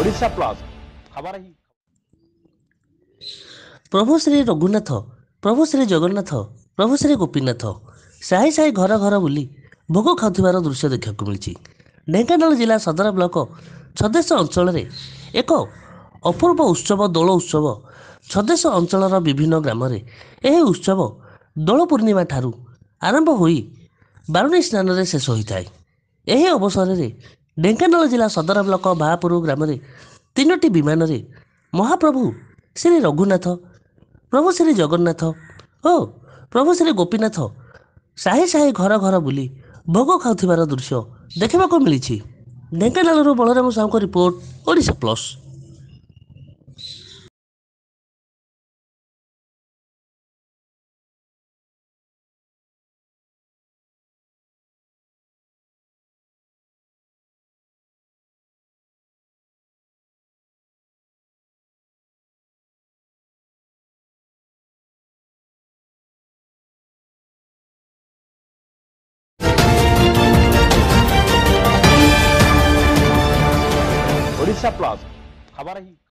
ପ୍ରଭୁ ଶ୍ରୀ ରଘୁନାଥ ପ୍ରଭୁ ଶ୍ରୀ ଜଗନ୍ନାଥ ପ୍ରଭୁ ଶ୍ରୀ ଗୋପୀନାଥ ସାହି ସାହି ଘର ଘର ବୁଲି ଭୋଗ ଖାଉଥିବାର ଦୃଶ୍ୟ ଦେଖିବାକୁ ମିଳିଛି ଢେଙ୍କାନାଳ ଜିଲ୍ଲା ସଦର ବ୍ଲକ ଛଦେଶ ଅଞ୍ଚଳରେ ଏକ ଅପୂର୍ବ ଉତ୍ସବ ଦୋଳ ଉତ୍ସବ ଛଦେଶ ଅଞ୍ଚଳର ବିଭିନ୍ନ ଗ୍ରାମରେ ଏହି ଉତ୍ସବ ଦୋଳ ପୂର୍ଣ୍ଣିମା ଠାରୁ ଆରମ୍ଭ ହୋଇ ବାରୁଣୀ ସ୍ନାନରେ ଶେଷ ହୋଇଥାଏ ଏହି ଅବସରରେ ଢେଙ୍କାନାଳ ଜିଲ୍ଲା ସଦର ବ୍ଲକ ବାହାପୁର ଗ୍ରାମରେ ତିନୋଟି ବିମାନରେ ମହାପ୍ରଭୁ ଶ୍ରୀ ରଘୁନାଥ ପ୍ରଭୁ ଶ୍ରୀ ଜଗନ୍ନାଥ ଓ ପ୍ରଭୁ ଶ୍ରୀ ଗୋପୀନାଥ ସାହି ସାହି ଘର ଘର ବୁଲି ଭୋଗ ଖାଉଥିବାର ଦୃଶ୍ୟ ଦେଖିବାକୁ ମିଳିଛି ଢେଙ୍କାନାଳରୁ ବଳରାମ ସାହୁଙ୍କ report Odisha plus Orissa plus खबर ही